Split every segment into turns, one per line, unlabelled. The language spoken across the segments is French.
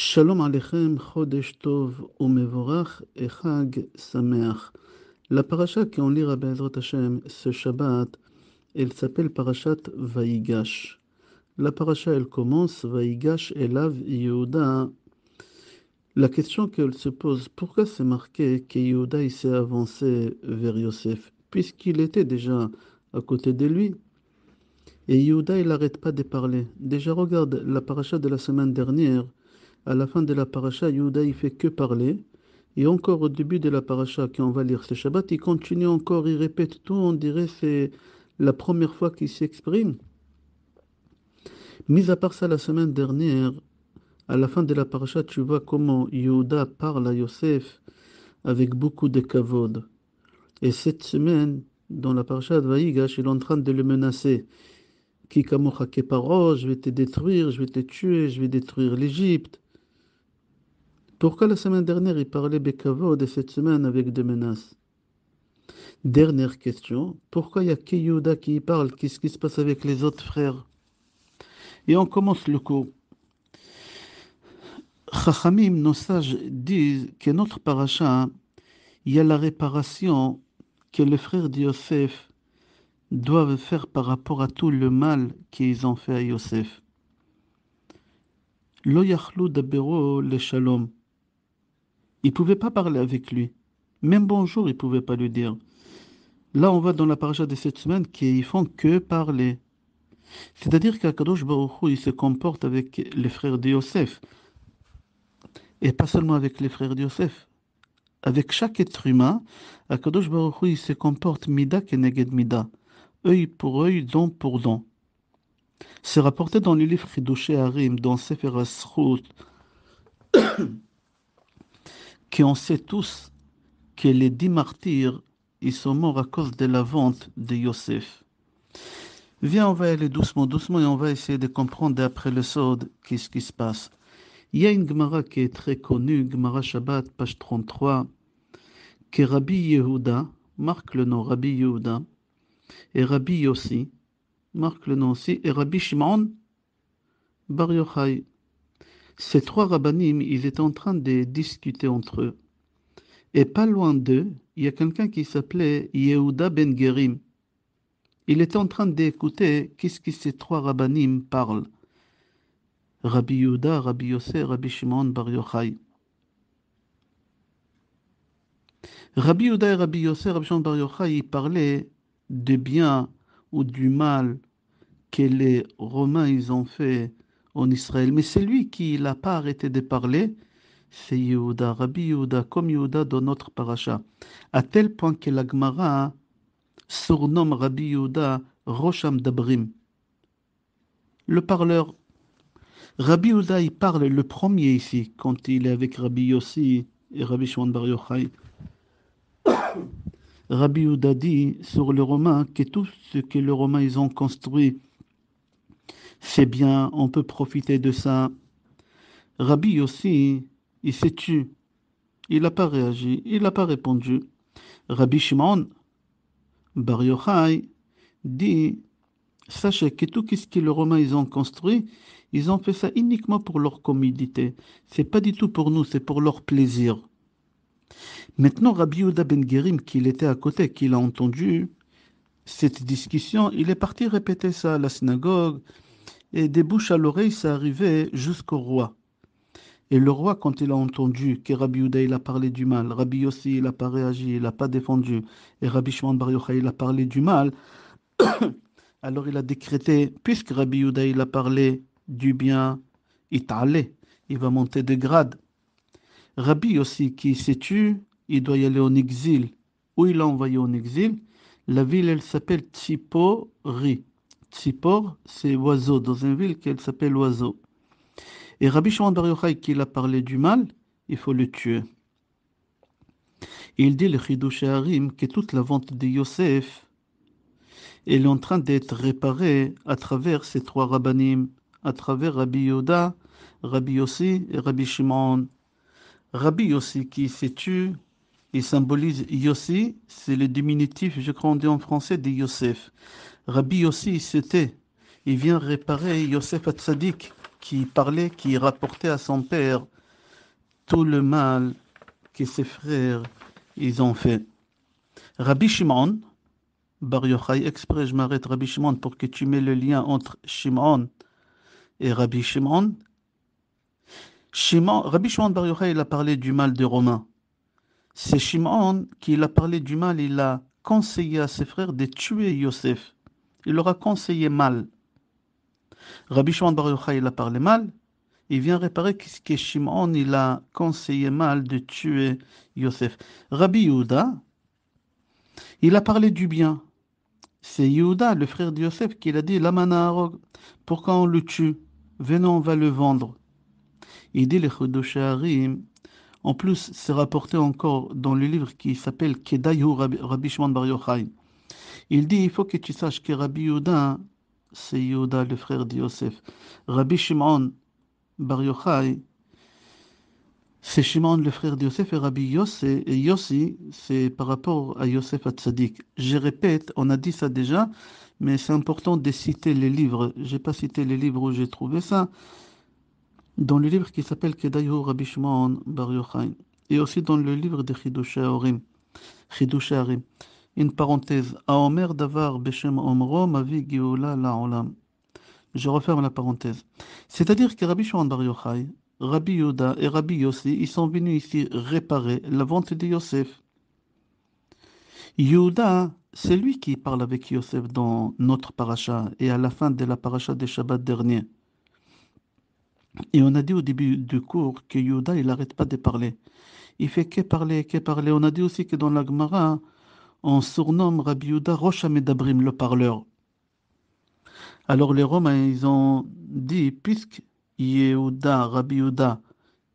Shalom Alechem, Chodesh Tov, Umevorach et Chag Sameach. La paracha qu'on lira Bezrat Hashem ce Shabbat, elle s'appelle parashat Vaigash. La paracha, elle commence Vaigash Elav Yehuda. La question qu'elle se pose, pourquoi c'est marqué que Yehuda s'est avancé vers Yosef, puisqu'il était déjà à côté de lui Et Yehuda, il n'arrête pas de parler. Déjà, regarde la paracha de la semaine dernière à la fin de la paracha, Yuda il fait que parler. Et encore au début de la paracha, qui on va lire ce Shabbat, il continue encore, il répète tout. On dirait c'est la première fois qu'il s'exprime. Mis à part ça, la semaine dernière, à la fin de la paracha, tu vois comment Youda parle à Yosef avec beaucoup de kavod. Et cette semaine, dans la paracha de Vaïgash, il est en train de le menacer. Qui je vais te détruire, je vais te tuer, je vais détruire l'Égypte. Pourquoi la semaine dernière, il parlait Bekavod de cette semaine avec des menaces Dernière question, pourquoi il y a que qui parle Qu'est-ce qui se passe avec les autres frères Et on commence le coup. Chachamim, nos sages, disent que notre paracha, hein, il y a la réparation que les frères de Yosef doivent faire par rapport à tout le mal qu'ils ont fait à Yosef. Lo yachlu dabero le shalom. Il ne pouvait pas parler avec lui. Même bonjour, il ne pouvait pas lui dire. Là, on voit dans la parasha de cette semaine qu'ils font que parler. C'est-à-dire qu'Akadosh Baruch il se comporte avec les frères de Yosef. Et pas seulement avec les frères de Yosef. Avec chaque être humain, Akadosh Baruch Hu, il se comporte mida keneged mida. Œil pour œil, don pour don. C'est rapporté dans le livre Hidushé Harim, dans Sefer Asrut on sait tous que les dix martyrs, ils sont morts à cause de la vente de Yosef. Viens, on va aller doucement, doucement, et on va essayer de comprendre d'après le sod qu'est-ce qui se passe. Il y a une Gemara qui est très connue, Gemara Shabbat, page 33, que Rabbi Yehuda, marque le nom Rabbi Yehuda, et Rabbi Yossi, marque le nom aussi, et Rabbi Shimon Bar Yochai, ces trois rabbinim, ils étaient en train de discuter entre eux. Et pas loin d'eux, il y a quelqu'un qui s'appelait Yehuda ben Gerim. Il était en train d'écouter qu'est-ce que ces trois rabbinim parlent. Rabbi Yehuda, Rabbi Yosef, Rabbi Shimon Bar Yochai. Rabbi Yehuda et Rabbi Yosef, Rabbi Shimon Bar Yochai, ils parlaient du bien ou du mal que les Romains ont fait en Israël. Mais c'est lui qui n'a pas arrêté de parler, c'est Yehuda, Rabbi Yehuda, comme Yehuda dans notre paracha. À tel point que la Gemara hein, surnomme Rabbi Yehuda Rosham Dabrim, le parleur. Rabbi Yehuda, il parle le premier ici, quand il est avec Rabbi Yossi et Rabbi Shimon Bar Yochai. Rabbi Yehuda dit sur le romain, que tout ce que les Romains ils ont construit c'est bien, on peut profiter de ça. Rabbi aussi, il s'est tué. Il n'a pas réagi, il n'a pas répondu. Rabbi Shimon, Bar Yochai, dit Sachez que tout ce que les Romains ils ont construit, ils ont fait ça uniquement pour leur commodité. C'est pas du tout pour nous, c'est pour leur plaisir. Maintenant, Rabbi Ouda ben Gerim, qui était à côté, qui l'a entendu cette discussion, il est parti répéter ça à la synagogue, et des bouches à l'oreille, ça arrivait jusqu'au roi. Et le roi, quand il a entendu que Rabbi il a parlé du mal, Rabbi aussi il n'a pas réagi, il n'a pas défendu, et Rabbi Shimon Bar Yochai, il a parlé du mal, alors il a décrété, puisque Rabbi Yehuda, il a parlé du bien, il allé, il va monter de grade. Rabbi aussi, qui s'est tué, il doit y aller en exil. Où il a envoyé en exil La ville, elle s'appelle Ri. Tzipor, c'est oiseau, dans une ville qu'elle s'appelle oiseau. Et Rabbi Shimon Bar Yochai, qui l'a parlé du mal, il faut le tuer. il dit le Chidush Harim que toute la vente de Yosef est en train d'être réparée à travers ces trois rabbinim, à travers Rabbi Yoda, Rabbi Yossi et Rabbi Shimon. Rabbi Yossi qui s'est tué, il symbolise Yossi, c'est le diminutif, je crois dit en français, de Yosef. Rabbi Yossi, c'était, il vient réparer Yosef Atzadik, qui parlait, qui rapportait à son père tout le mal que ses frères ils ont fait. Rabbi Shimon, Bar Yochai, exprès je m'arrête Rabbi Shimon pour que tu mets le lien entre Shimon et Rabbi Shimon. Shimon Rabbi Shimon Bar Yochai, il a parlé du mal de Romains. C'est Shimon qui a parlé du mal, il a conseillé à ses frères de tuer Yosef il leur a conseillé mal. Rabbi Shimon Bar Yochai, il a parlé mal. Il vient réparer que Shimon, il a conseillé mal de tuer Yosef. Rabbi Yehuda, il a parlé du bien. C'est Yehuda, le frère de Yosef, qui a dit Lamana pourquoi on le tue Venons, on va le vendre. Il dit les En plus, c'est rapporté encore dans le livre qui s'appelle Kedayu Rabbi Shimon Bar Yochai. Il dit il faut que tu saches que Rabbi Yuda, c'est Yuda, le frère de Yosef. Rabbi Shimon Bar Yochai, c'est Shimon, le frère de Yosef, et Rabbi Yossi, et Yossi c'est par rapport à Yosef Atzadik. Je répète, on a dit ça déjà, mais c'est important de citer les livres. Je n'ai pas cité les livres où j'ai trouvé ça. Dans le livre qui s'appelle Kedayu Rabbi Shimon Bar Yochai, et aussi dans le livre de Chidusha Arim » Une parenthèse. Je referme la parenthèse. C'est-à-dire que Rabbi Shimon Bar Yochai, Rabbi Yoda et Rabbi Yossi, ils sont venus ici réparer la vente de Yosef. Yoda, c'est lui qui parle avec Yosef dans notre paracha et à la fin de la paracha de Shabbat dernier. Et on a dit au début du cours que Yoda, il n'arrête pas de parler. Il fait que parler, que parler. On a dit aussi que dans la Gemara, on surnomme Rabbi Yehuda Rochamedabrim, le parleur. Alors les Romains, ils ont dit, puisque Yehuda, Rabbi Yehuda,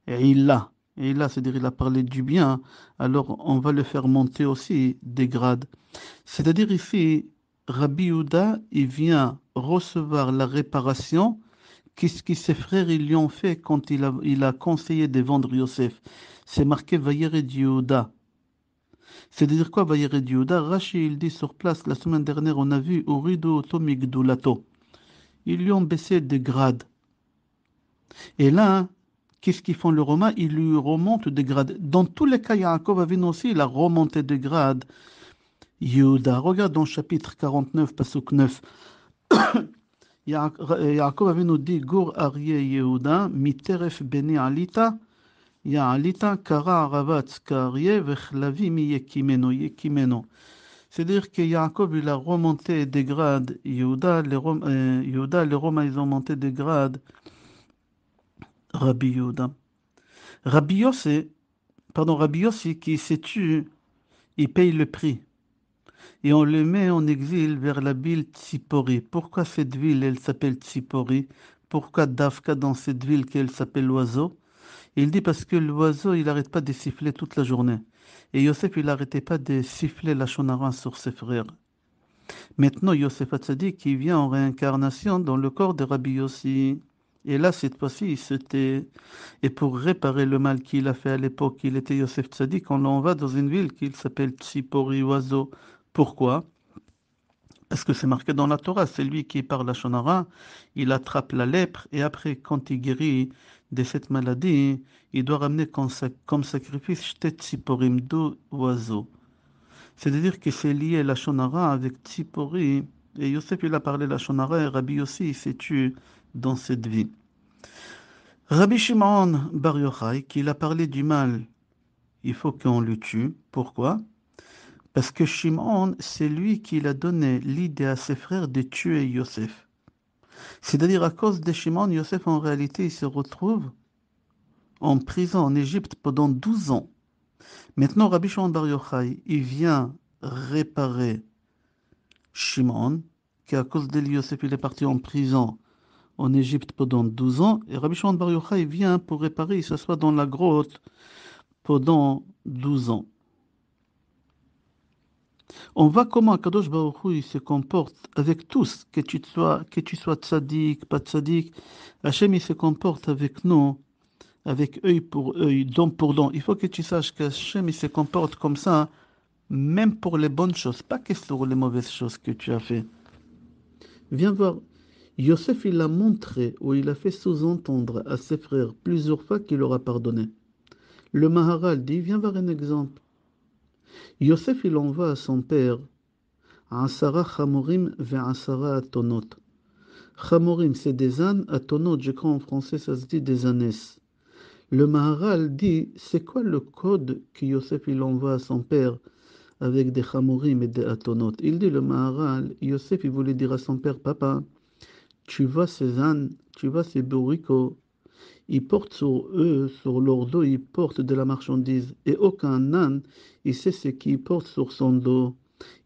Illa, et là, c'est-à-dire il a parlé du bien, alors on va le faire monter aussi des grades. C'est-à-dire ici, Rabbi Yehuda, il vient recevoir la réparation qu'est-ce que ses frères ils lui ont fait quand il a, il a conseillé de vendre Yosef. C'est marqué Vayere Yehuda. C'est-à-dire quoi, Vayered Yehuda Rashi, il dit sur place, la semaine dernière, on a vu au rideau du Lato ». Ils lui ont baissé de grade. Et là, hein, qu'est-ce qu'ils font le Romain Ils lui remontent des grades. Dans tous les cas, Yaakov Avin aussi, il a remonté des grades. Yehuda, regarde dans chapitre 49, pasuk 9. Yaakov nous dit Gour Arié Yehuda, Miteref Beni Alita, c'est-à-dire que Jacob, il a remonté des grades. Yehuda, les euh, Romains, les ils ont monté des grades. Rabbi Yehuda. Rabbi Yossi, pardon, Rabbi Yossi qui s'est tué, il paye le prix. Et on le met en exil vers la ville Tsipori. Pourquoi cette ville, elle s'appelle Tsipori Pourquoi Dafka dans cette ville qu'elle s'appelle Oiseau il dit parce que l'oiseau, il n'arrête pas de siffler toute la journée. Et Yosef, il n'arrêtait pas de siffler la shonara sur ses frères. Maintenant, Yosef dit qui vient en réincarnation dans le corps de Rabbi Yossi. Et là, cette fois-ci, il s'était... Et pour réparer le mal qu'il a fait à l'époque, il était Yosef Tzadik, on l'envoie dans une ville qui s'appelle Tsipori Oiseau. Pourquoi Parce que c'est marqué dans la Torah, c'est lui qui, par la Shonara, il attrape la lèpre, et après, quand il guérit de cette maladie, il doit ramener comme, sacrifice shtet tziporim, deux C'est-à-dire que c'est lié la shonara avec tzipori, et Yosef il a parlé la shonara, et Rabbi aussi il s'est tué dans cette vie. Rabbi Shimon Bar Yochai, qui a parlé du mal, il faut qu'on le tue. Pourquoi Parce que Shimon, c'est lui qui a donné l'idée à ses frères de tuer Yosef. C'est-à-dire à cause de Shimon, Yosef en réalité il se retrouve en prison en Égypte pendant 12 ans. Maintenant Rabbi Shimon Bar Yochai, il vient réparer Shimon, qui à cause de Yosef il est parti en prison en Égypte pendant 12 ans. Et Rabbi Shimon Bar Yochai vient pour réparer, il soit dans la grotte pendant 12 ans. On voit comment Kadosh Baruchou se comporte avec tous, que tu sois, que tu sois tzaddik, pas tzaddik. Hachem, il se comporte avec nous, avec œil pour œil, don pour don. Il faut que tu saches qu'Hachem, il se comporte comme ça, même pour les bonnes choses, pas que sur les mauvaises choses que tu as fait. Viens voir, Yosef, il a montré ou il a fait sous-entendre à ses frères plusieurs fois qu'il leur a pardonné. Le Maharal dit, viens voir un exemple. Yosef, il envoie à son père Asara Chamorim vers Asara Atonot. Chamorim, c'est des ânes, Atonot, je crois en français, ça se dit des ânes. Le Maharal dit c'est quoi le code que Yosef il envoie à son père avec des Chamorim et des Atonot Il dit le Maharal, Yosef il voulait dire à son père Papa, tu vois ces ânes, tu vois ces bourricots, ils portent sur eux, sur leur dos, ils portent de la marchandise. Et aucun âne, il sait ce qu'il porte sur son dos.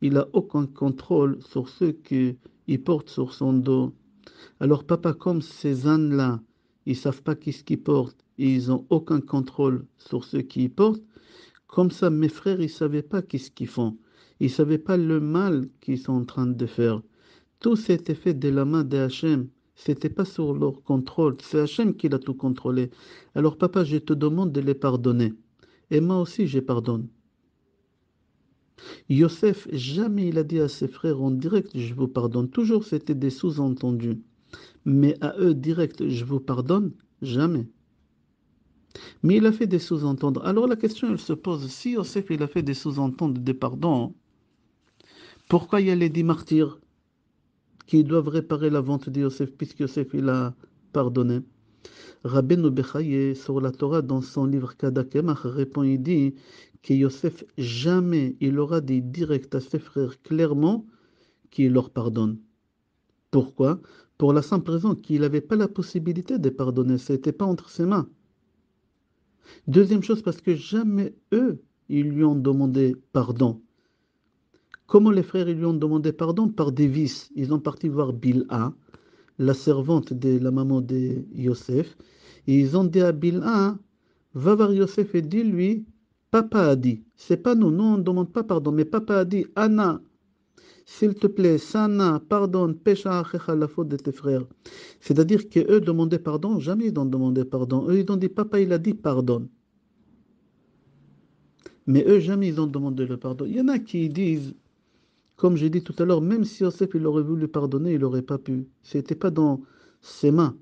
Il n'a aucun contrôle sur ce qu'il porte sur son dos. Alors papa, comme ces ânes-là, ils savent pas qu'est-ce qu'ils portent ils n'ont aucun contrôle sur ce qu'ils portent, comme ça mes frères, ils ne savaient pas qu'est-ce qu'ils font. Ils ne savaient pas le mal qu'ils sont en train de faire. Tout cet fait de la main de c'était pas sur leur contrôle. C'est Hachem qui l'a tout contrôlé. Alors, papa, je te demande de les pardonner. Et moi aussi, je pardonne. Yosef, jamais il a dit à ses frères en direct, je vous pardonne. Toujours, c'était des sous-entendus. Mais à eux, direct, je vous pardonne, jamais. Mais il a fait des sous-entendus. Alors la question, elle se pose, si Yosef, il a fait des sous-entendus, des pardons, pourquoi il y a les dix martyrs qu'ils doivent réparer la vente de Yosef, puisque Yosef il a pardonné. Rabbeinu Bechaye, sur la Torah, dans son livre Kadakemach, répond il dit que Yosef, jamais il aura dit direct à ses frères clairement qu'il leur pardonne. Pourquoi Pour la simple raison qu'il n'avait pas la possibilité de pardonner, ce n'était pas entre ses mains. Deuxième chose, parce que jamais eux, ils lui ont demandé pardon. Comment les frères lui ont demandé pardon Par des vices. Ils ont parti voir Bilha, la servante de la maman de Yosef. ils ont dit à Bilha, va voir Yosef et dis-lui, papa a dit. C'est pas nous, nous on ne demande pas pardon, mais papa a dit, Anna, s'il te plaît, Sana, pardonne, pécha la faute de tes frères. C'est-à-dire qu'eux demandaient pardon, jamais ils n'ont demandé pardon. Eux, ils ont dit, papa, il a dit pardonne. Mais eux, jamais ils ont demandé le pardon. Il y en a qui disent, comme j'ai dit tout à l'heure, même si Yosef il aurait voulu pardonner, il n'aurait pas pu. Ce n'était pas dans ses mains.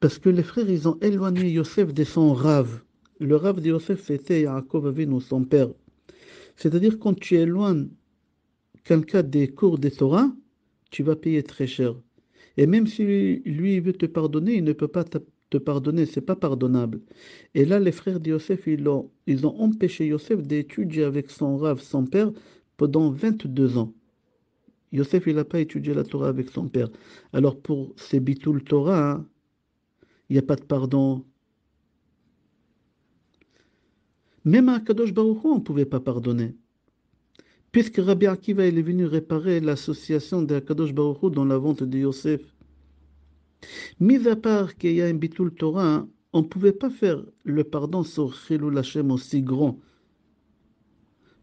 Parce que les frères, ils ont éloigné Yosef de son rave. Le rave de Yosef, c'était Yaakov Avinu, son père. C'est-à-dire, quand tu éloignes quelqu'un des cours des Torahs, tu vas payer très cher. Et même si lui, veut te pardonner, il ne peut pas te pardonner, c'est pas pardonnable. Et là, les frères de Yosef, ils ont, ils ont empêché Yosef d'étudier avec son rave, son père, pendant 22 ans. Yosef, il n'a pas étudié la Torah avec son père. Alors pour ces bitul Torah, hein, il n'y a pas de pardon. Même à Kadosh Baruch on ne pouvait pas pardonner. Puisque Rabbi Akiva il est venu réparer l'association de Kadosh Baruch dans la vente de Yosef. Mis à part qu'il y a un bitul Torah, hein, on ne pouvait pas faire le pardon sur Chilul Hashem aussi grand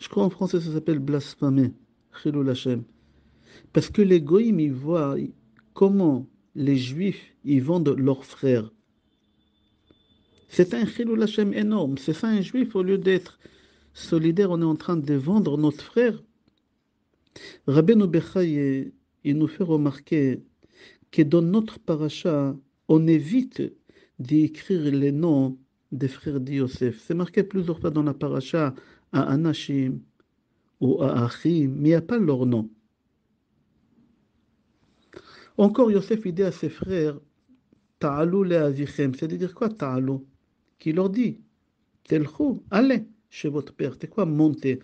je crois en français, ça s'appelle blasphémer. Parce que les goïms, ils voient comment les juifs, ils vendent leurs frères. C'est un chilul Hashem énorme. C'est ça un juif, au lieu d'être solidaire, on est en train de vendre notre frère. Rabbi Bechaye, il nous fait remarquer que dans notre paracha, on évite d'écrire les noms des frères d'Yosef. C'est marqué plusieurs fois dans la paracha Anashim ou Achim, mais il n'y a pas leur nom. Encore, Yosef dit à ses frères, le c'est-à-dire quoi Ta'alou Qui leur dit, allez chez votre père, c'est quoi monter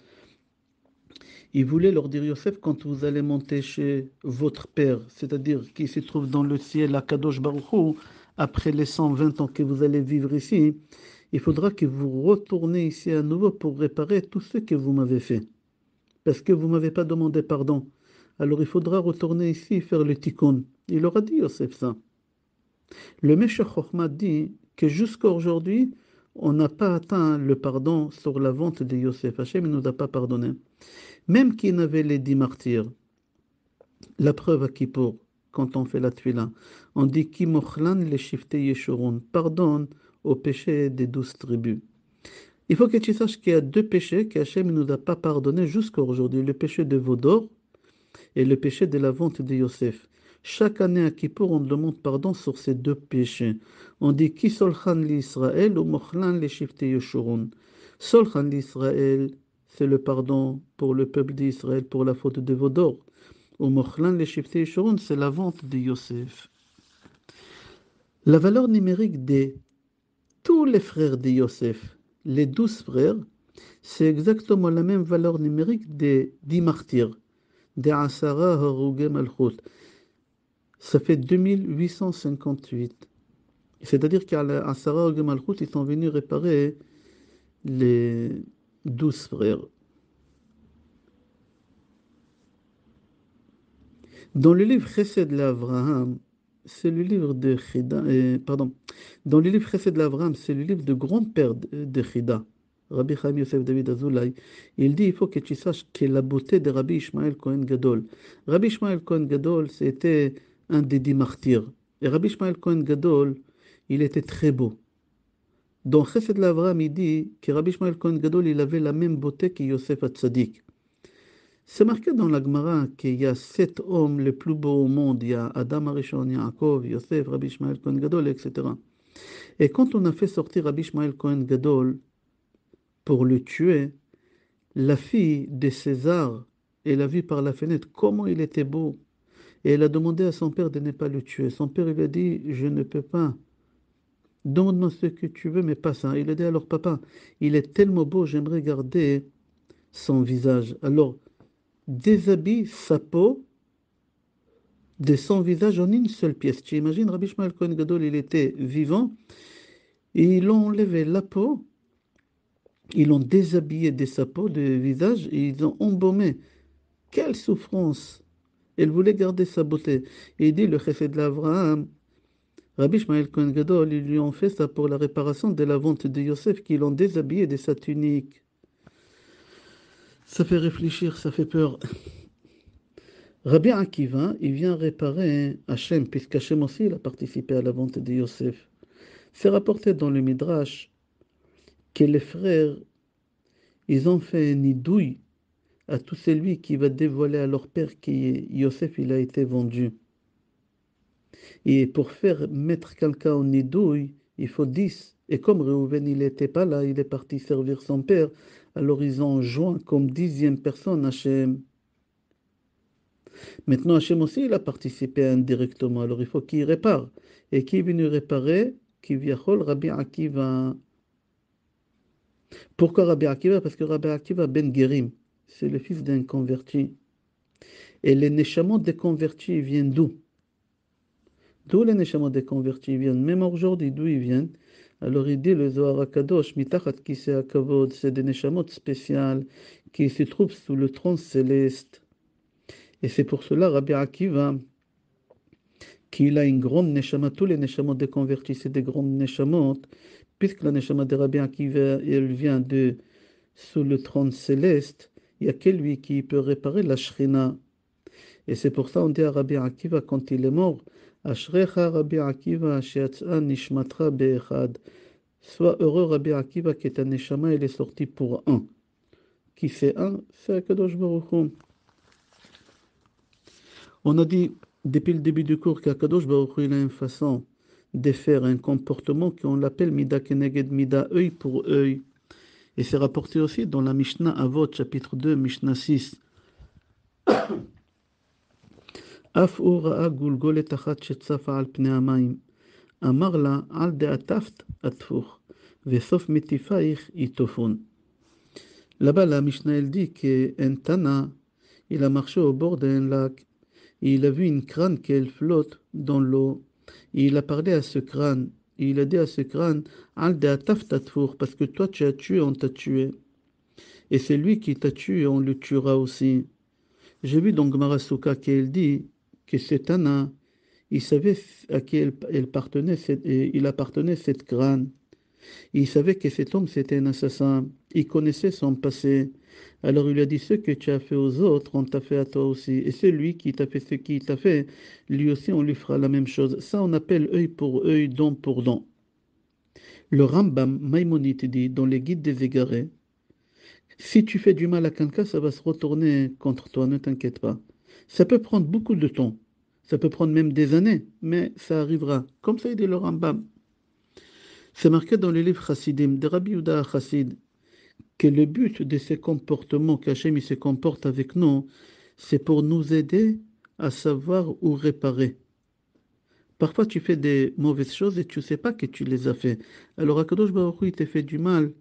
Il voulait leur dire, Yosef, quand vous allez monter chez votre père, c'est-à-dire qui se trouve dans le ciel à Kadosh Baruchou, après les 120 ans que vous allez vivre ici, il faudra que vous retourniez ici à nouveau pour réparer tout ce que vous m'avez fait. Parce que vous ne m'avez pas demandé pardon. Alors il faudra retourner ici faire le tikkun. Il aura dit Yosef ça. Le Meshach Chochma dit que jusqu'à aujourd'hui, on n'a pas atteint le pardon sur la vente de Yosef. Hachem ne nous a pas pardonné. Même qu'il n'avait les dix martyrs. La preuve à qui pour quand on fait la tuila, on dit Kimochlan les shiftei Yeshurun. Pardonne au péché des douze tribus. Il faut que tu saches qu'il y a deux péchés qu'Hachem ne nous a pas pardonnés jusqu'à aujourd'hui, le péché de Vaudor et le péché de la vente de Yosef. Chaque année à Kippour, on demande pardon sur ces deux péchés. On dit qui solchan l'Israël ou mochlan les Yoshurun. Solchan l'Israël, c'est le pardon pour le peuple d'Israël pour la faute de Vaudor. Ou mochlan les Yoshurun, c'est la vente de Yosef. La valeur numérique des tous les frères de Yosef, les douze frères, c'est exactement la même valeur numérique des dix martyrs, des Asara Harugem al Ça fait 2858. C'est-à-dire qu'à Asara Harugem ils sont venus réparer les douze frères. Dans le livre de l'Avraham, c'est le livre de chida euh, pardon, dans le livre Chesed l'Avram, c'est le livre de grand-père euh, de, Chida, Rabbi Chaim Yosef David Azoulay. Il dit il faut que tu saches que la beauté de Rabbi Ishmael Cohen Gadol. Rabbi Ishmael Cohen Gadol, c'était un des dix martyrs. Et Rabbi Ishmael Cohen Gadol, il était très beau. Dans Chesed l'Avram, il dit que Rabbi Ishmael Cohen Gadol, il avait la même beauté que Yosef Hatzadik. C'est marqué dans la Gemara qu'il y a sept hommes les plus beaux au monde. Il y a Adam Arishon, Yaakov, Yosef, Rabbi Ishmael Cohen Gadol, etc. Et quand on a fait sortir Rabbi Ishmael Cohen Gadol pour le tuer, la fille de César, elle a vu par la fenêtre comment il était beau. Et elle a demandé à son père de ne pas le tuer. Son père lui a dit, je ne peux pas. donne moi ce que tu veux, mais pas ça. Il a dit, alors papa, il est tellement beau, j'aimerais garder son visage. Alors, déshabille sa peau de son visage en une seule pièce. Tu imagines, Rabbi Shmuel Kohen Gadol, il était vivant, et ils l'ont enlevé la peau, ils l'ont déshabillé de sa peau, de visage, et ils ont embaumé. Quelle souffrance Elle voulait garder sa beauté. Et il dit, le chef de l'Avraham, Rabbi Shmuel Kohen Gadol, ils lui ont fait ça pour la réparation de la vente de Yosef, qu'ils l'ont déshabillé de sa tunique. Ça fait réfléchir, ça fait peur. Rabbi Akiva, il vient réparer Hachem, puisqu'Hachem aussi a participé à la vente de Yosef. C'est rapporté dans le Midrash que les frères, ils ont fait une idouille à tout celui qui va dévoiler à leur père que Yosef il a été vendu. Et pour faire mettre quelqu'un en idouille, il faut dix. Et comme Reuven il n'était pas là, il est parti servir son père, alors ils ont joint comme dixième personne Hachem. Maintenant, Hachem aussi, il a participé indirectement. Alors il faut qu'il répare. Et qui est venu réparer Kivyachol Rabbi Akiva. Pourquoi Rabbi Akiva Parce que Rabbi Akiva Ben Gerim, c'est le fils d'un converti. Et les Neshamot des convertis viennent d'où D'où les Neshamot des convertis viennent Même aujourd'hui, d'où ils viennent alors il dit le Zohar Kadosh Mitachat Kise Akavod, c'est des neshamot spéciales qui se trouvent sous le tronc céleste. Et c'est pour cela Rabbi Akiva, qu'il a une grande neshama, tous les neshamot des convertis, c'est des grandes neshamot, puisque la neshama de Rabbi Akiva, elle vient de sous le trône céleste, il n'y a que lui qui peut réparer la shrina. Et c'est pour ça on dit à Rabbi Akiva, quand il est mort, Ashrecha Rabbi Akiva, Nishmatra Be'echad. Sois heureux Rabbi Akiva, est un neshama elle est sortie pour un. Qui fait un, c'est Akadosh Baruch On a dit depuis le début du cours qu'Akadosh Baruch il a une façon de faire un comportement qu'on l'appelle Mida Keneged Mida, œil pour œil. Et c'est rapporté aussi dans la Mishnah Avot, chapitre 2, Mishnah 6. Afura a ראה גולגולת אחת שצפה על פני המים. "Al לה, על דעטפת אטפוך, וסוף מטיפייך יטופון. Là-bas, la Mishnah dit que Entana, il a marché au bord d'un lac, et il a vu une crâne qui flotte dans l'eau. il a parlé à ce crâne, il a dit à ce crâne, Al parce que toi tu as tué, on t'a tué. Et c'est lui qui t'a tué, on le tuera aussi. J'ai vu donc Marasuka qu'elle dit, que cet Anna, il savait à qui elle, appartenait, il appartenait cette crâne. Il savait que cet homme, c'était un assassin. Il connaissait son passé. Alors il lui a dit, ce que tu as fait aux autres, on t'a fait à toi aussi. Et celui qui t'a fait ce qu'il t'a fait, lui aussi, on lui fera la même chose. Ça, on appelle œil pour œil, don pour don. Le Rambam Maïmonite dit, dans les guides des égarés, si tu fais du mal à quelqu'un, ça va se retourner contre toi, ne t'inquiète pas. Ça peut prendre beaucoup de temps, ça peut prendre même des années, mais ça arrivera, comme ça il dit le Rambam. C'est marqué dans le livre Chassidim de Rabbi Uda Chassid que le but de ces comportements qu'Hachem se comporte avec nous, c'est pour nous aider à savoir où réparer. Parfois, tu fais des mauvaises choses et tu ne sais pas que tu les as fait. Alors, Akadosh Baruch il t'a fait du mal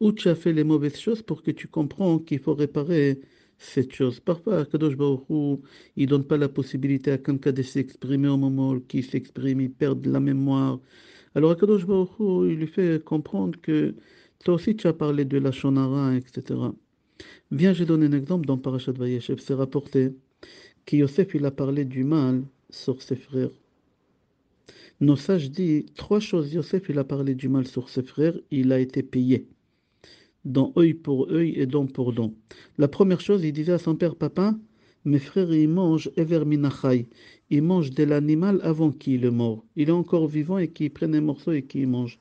ou tu as fait les mauvaises choses pour que tu comprends qu'il faut réparer cette chose. Parfois, Kadosh Baruchou, il ne donne pas la possibilité à quelqu'un de s'exprimer au moment il s'exprime, il perd la mémoire. Alors, Kadosh Baruchou, il lui fait comprendre que toi aussi, tu as parlé de la Shonara, etc. Viens, je donne un exemple dans Parashat Vayeshev. C'est rapporté que il a parlé du mal sur ses frères. Nos sages disent trois choses. Yosef, il a parlé du mal sur ses frères, il a été payé dans œil pour œil et don pour don La première chose, il disait à son père papa Mes frères, ils mangent Everminachai. Ils mangent de l'animal avant qu'il est mort. Il est encore vivant et qu'ils prennent un morceau et qu'ils mangent.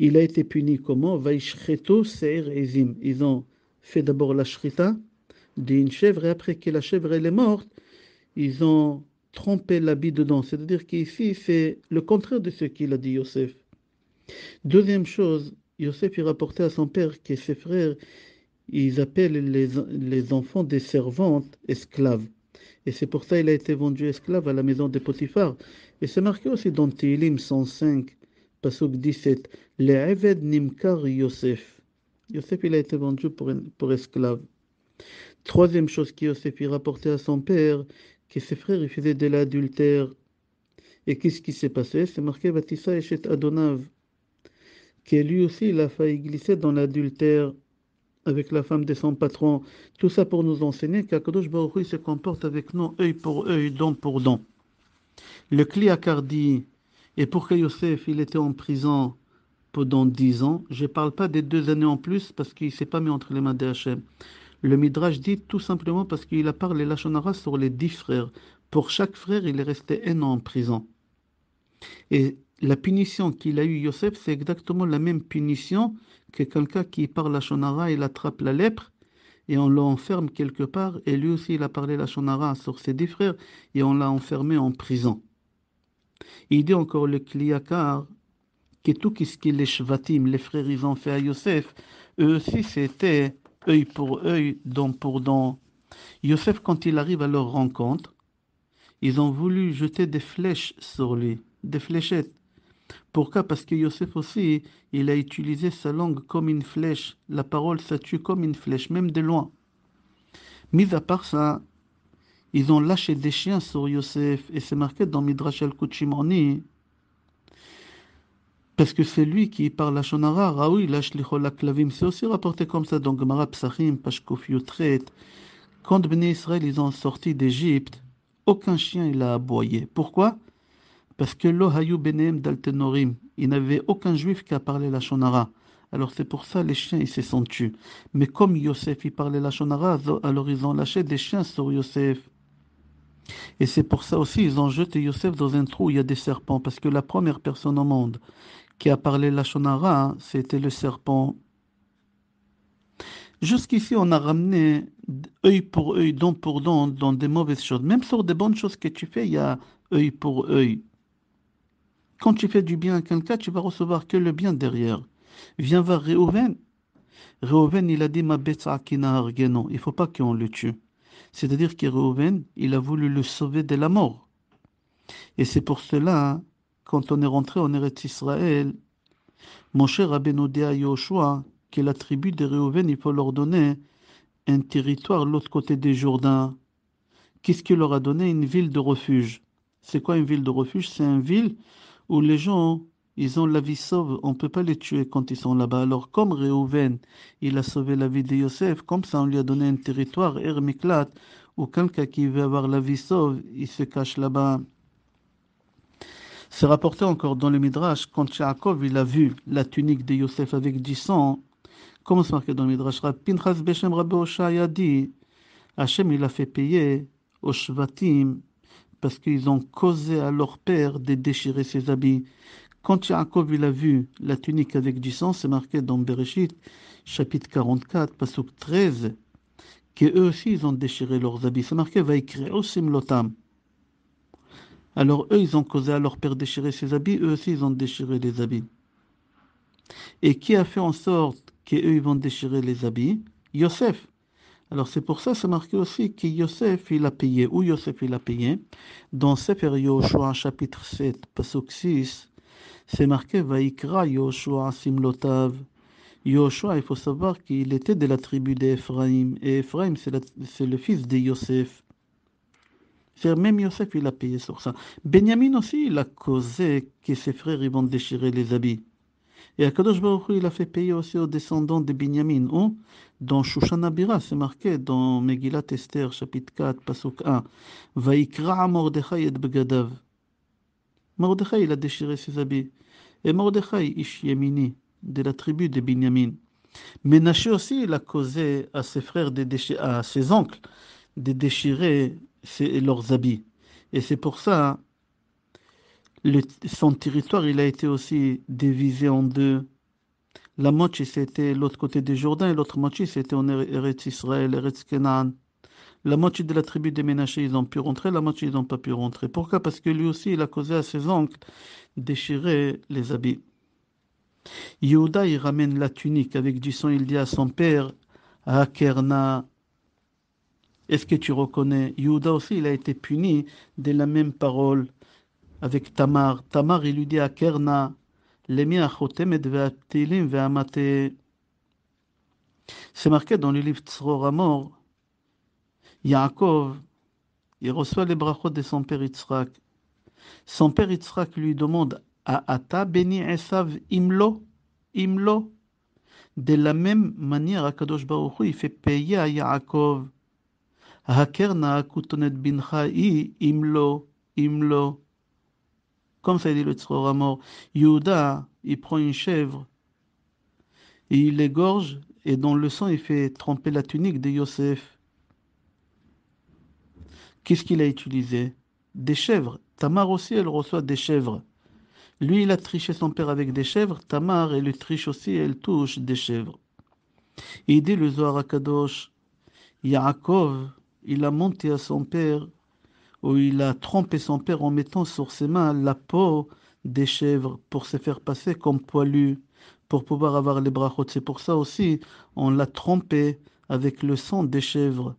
Il a été puni comment Vaishreto Ezim. Ils ont fait d'abord la shrita d'une chèvre et après que la chèvre est morte, ils ont trempé l'habit dedans. C'est-à-dire qu'ici, c'est le contraire de ce qu'il a dit Yosef. Deuxième chose, Yosef y rapporté à son père que ses frères, ils appellent les, les enfants des servantes esclaves. Et c'est pour ça qu'il a été vendu esclave à la maison de Potiphar. Et c'est marqué aussi dans Tehilim 105, Pasuk 17. Le Nimkar Yosef. Yosef, il a été vendu pour, pour esclave. Troisième chose que Yosef y rapportait à son père, que ses frères faisaient de l'adultère. Et qu'est-ce qui s'est passé C'est marqué Batissa et Adonav qui lui aussi, il a failli glisser dans l'adultère avec la femme de son patron. Tout ça pour nous enseigner qu'Akadosh Baruch Hu se comporte avec nous œil pour œil, dent pour don. Le Kliakar dit, et pour que Youssef, il était en prison pendant dix ans, je ne parle pas des deux années en plus parce qu'il s'est pas mis entre les mains des Hachem. Le Midrash dit tout simplement parce qu'il a parlé Lachonara sur les dix frères. Pour chaque frère, il est resté un an en prison. Et la punition qu'il a eue Yosef, c'est exactement la même punition que quelqu'un qui parle à Shonara, il attrape la lèpre et on l'enferme quelque part. Et lui aussi, il a parlé la Shonara sur ses dix frères et on l'a enfermé en prison. Il dit encore le Kliakar que tout ce qui les Shvatim, les frères, ils ont fait à Yosef, eux aussi, c'était œil pour œil, dent pour dent. Yosef, quand il arrive à leur rencontre, ils ont voulu jeter des flèches sur lui, des fléchettes pourquoi Parce que Yosef aussi, il a utilisé sa langue comme une flèche. La parole, ça tue comme une flèche, même de loin. Mis à part ça, ils ont lâché des chiens sur Yosef. Et c'est marqué dans Midrash al-Kuchimani. Parce que c'est lui qui parle à Shonara. Ah oui, lâche les C'est aussi rapporté comme ça dans Gemara Psachim, Pashkof Quand Bnei Israël, ils ont sorti d'Égypte, aucun chien il a aboyé. Pourquoi parce que l'Ohayou Benem Daltenorim, il n'avait aucun juif qui a parlé la Shonara. Alors c'est pour ça les chiens ils se sont tués. Mais comme Yosef il parlait la Shonara, alors ils ont lâché des chiens sur Yosef. Et c'est pour ça aussi ils ont jeté Yosef dans un trou où il y a des serpents. Parce que la première personne au monde qui a parlé la Shonara, hein, c'était le serpent. Jusqu'ici, on a ramené œil pour œil, don pour don, dans des mauvaises choses. Même sur des bonnes choses que tu fais, il y a œil pour œil. Quand tu fais du bien à quelqu'un, tu vas recevoir que le bien derrière. Viens voir Réhouven. Réhouven, il a dit ma bête Il ne faut pas qu'on le tue. C'est-à-dire que Réhouven, il a voulu le sauver de la mort. Et c'est pour cela, hein, quand on est rentré en Eretz Israël, mon cher dit à Yoshua, que la tribu de Réhouven, il faut leur donner un territoire l'autre côté des Jourdains. Qu'est-ce qu'il leur a donné Une ville de refuge. C'est quoi une ville de refuge C'est une ville où les gens, ils ont la vie sauve, on ne peut pas les tuer quand ils sont là-bas. Alors comme Réhouven, il a sauvé la vie de Yosef, comme ça on lui a donné un territoire, Hermiklat, où quelqu'un qui veut avoir la vie sauve, il se cache là-bas. C'est rapporté encore dans le Midrash, quand Yaakov il a vu la tunique de Yosef avec du sang, comment se marqué dans le Midrash Pinchas Beshem Rabbi Osha a dit, Hachem il a fait payer aux parce qu'ils ont causé à leur père de déchirer ses habits. Quand Jacob il a vu la tunique avec du sang, c'est marqué dans Bereshit, chapitre 44, passage 13, que eux aussi ils ont déchiré leurs habits. C'est marqué aussi lotam. Alors eux, ils ont causé à leur père déchirer ses habits, eux aussi ils ont déchiré les habits. Et qui a fait en sorte qu'eux ils vont déchirer les habits Yosef. Alors c'est pour ça, c'est marqué aussi que Yosef, il a payé, ou Yosef, il a payé, dans Sefer Yoshua, chapitre 7, pasuk 6, c'est marqué Vaikra Yoshua Simlotav. Yoshua, il faut savoir qu'il était de la tribu d'Ephraïm, et Ephraïm, c'est le fils de Yosef. Même Yosef, il a payé sur ça. Benjamin aussi, il a causé que ses frères ils vont déchirer les habits. Et Akadosh Baruch Hu, il a fait payer aussi aux descendants de Binyamin. Où Dans Shushan c'est marqué dans Megillat Esther, chapitre 4, pasuk 1. Vaikra Mordechai et Begadav. Mordechai, il a déchiré ses habits. Et Mordechai, Ish Yemini, de la tribu de Binyamin. Menaché aussi, il a causé à ses frères, de à ses oncles, de déchirer leurs habits. Et c'est pour ça son territoire, il a été aussi divisé en deux. La moitié, c'était l'autre côté du Jourdain, et l'autre moitié, c'était en Eretz Israël, Eretz Kenan. La moitié de la tribu des Ménachés, ils ont pu rentrer, la moitié, ils n'ont pas pu rentrer. Pourquoi Parce que lui aussi, il a causé à ses oncles déchirer les habits. Yehuda, il ramène la tunique avec du sang, il dit à son père, à Kerna, est-ce que tu reconnais Yehuda aussi, il a été puni de la même parole avec Tamar. Tamar, il lui dit à Kerna, c'est marqué dans le livre Tzror Amor. Yaakov, il reçoit les brachot de son père Yitzhak. Son père Yitzhak lui demande à Ata béni Esav imlo, imlo. De la même manière, Kadosh Baruch il fait payer à Yaakov. Hakerna akutonet bincha imlo, imlo. Comme ça dit le mort, yoda il prend une chèvre et il l'égorge et dans le sang il fait tremper la tunique de Yosef. Qu'est-ce qu'il a utilisé Des chèvres. Tamar aussi, elle reçoit des chèvres. Lui, il a triché son père avec des chèvres. Tamar, elle le triche aussi, elle touche des chèvres. Et il dit le Zohar Kadosh, « Yaakov, il a monté à son père où il a trompé son père en mettant sur ses mains la peau des chèvres pour se faire passer comme poilu, pour pouvoir avoir les brachot. C'est pour ça aussi, on l'a trompé avec le sang des chèvres.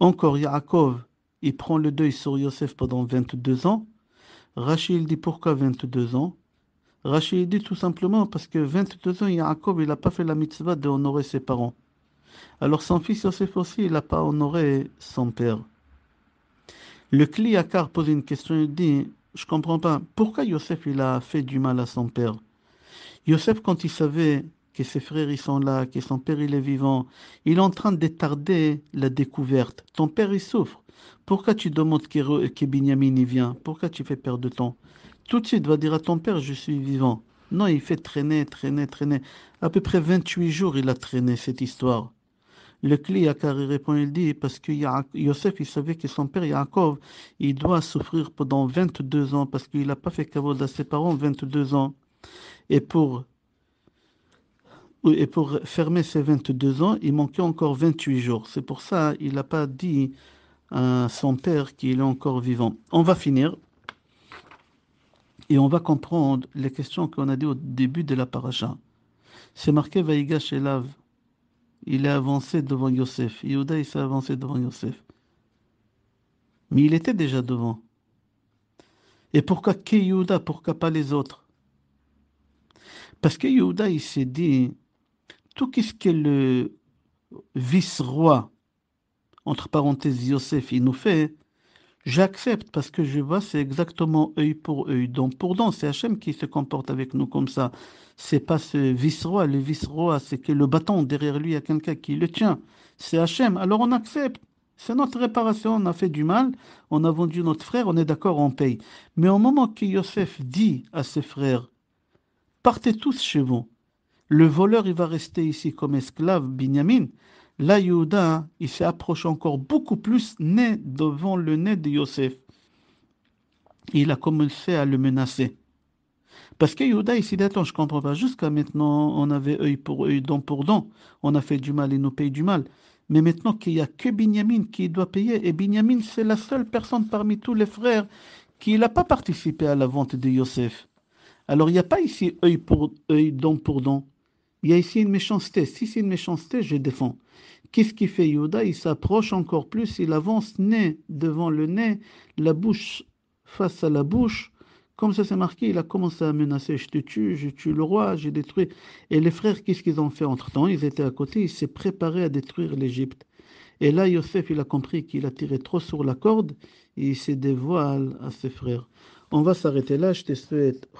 Encore Yaakov, il prend le deuil sur Yosef pendant 22 ans. Rachid dit pourquoi 22 ans Rachid dit tout simplement parce que 22 ans, Yaakov, il n'a pas fait la mitzvah d'honorer ses parents. Alors son fils Yosef aussi, il n'a pas honoré son père. Le car pose une question et dit Je comprends pas, pourquoi Yosef il a fait du mal à son père Yosef, quand il savait que ses frères ils sont là, que son père est vivant, il est en train d'étarder la découverte. Ton père il souffre. Pourquoi tu demandes que, que y vient Pourquoi tu fais perdre de temps Tout de suite va dire à ton père Je suis vivant. Non, il fait traîner, traîner, traîner. À peu près 28 jours il a traîné cette histoire le clé à car il répond, il dit, parce que Yosef, il savait que son père Yaakov, il doit souffrir pendant 22 ans, parce qu'il n'a pas fait kavod à ses parents 22 ans. Et pour, et pour fermer ses 22 ans, il manquait encore 28 jours. C'est pour ça il n'a pas dit à son père qu'il est encore vivant. On va finir et on va comprendre les questions qu'on a dit au début de la paracha. C'est marqué Vaïga Shelav il est avancé devant Yosef. Yehuda, il s'est avancé devant Yosef. Mais il était déjà devant. Et pourquoi que Yehuda Pourquoi pas les autres Parce que Yehuda, il s'est dit, tout ce que le vice-roi, entre parenthèses Yosef, il nous fait, J'accepte parce que je vois, c'est exactement œil pour œil, Donc pour don. C'est Hachem qui se comporte avec nous comme ça. C'est pas ce vice-roi. Le vice-roi, c'est que le bâton derrière lui, il y a quelqu'un qui le tient. C'est Hachem. Alors on accepte. C'est notre réparation. On a fait du mal. On a vendu notre frère. On est d'accord, on paye. Mais au moment que Yosef dit à ses frères, partez tous chez vous. Le voleur, il va rester ici comme esclave, Binyamin. Là, Yehuda, il approché encore beaucoup plus nez devant le nez de Yosef. Il a commencé à le menacer. Parce que s'est ici, attends, je ne comprends pas. Jusqu'à maintenant, on avait œil pour œil, don pour don. On a fait du mal et nous paye du mal. Mais maintenant qu'il n'y a que Binyamin qui doit payer, et Binyamin, c'est la seule personne parmi tous les frères qui n'a pas participé à la vente de Yosef. Alors il n'y a pas ici œil pour œil, don pour don il y a ici une méchanceté. Si c'est une méchanceté, je défends. Qu'est-ce qui fait Yoda Il s'approche encore plus, il avance nez devant le nez, la bouche face à la bouche. Comme ça s'est marqué, il a commencé à menacer, je te tue, je tue le roi, j'ai détruit. Et les frères, qu'est-ce qu'ils ont fait entre-temps Ils étaient à côté, ils s'est préparaient à détruire l'Égypte. Et là, Yosef, il a compris qu'il a tiré trop sur la corde et il se dévoile à ses frères. On va s'arrêter là, je te souhaite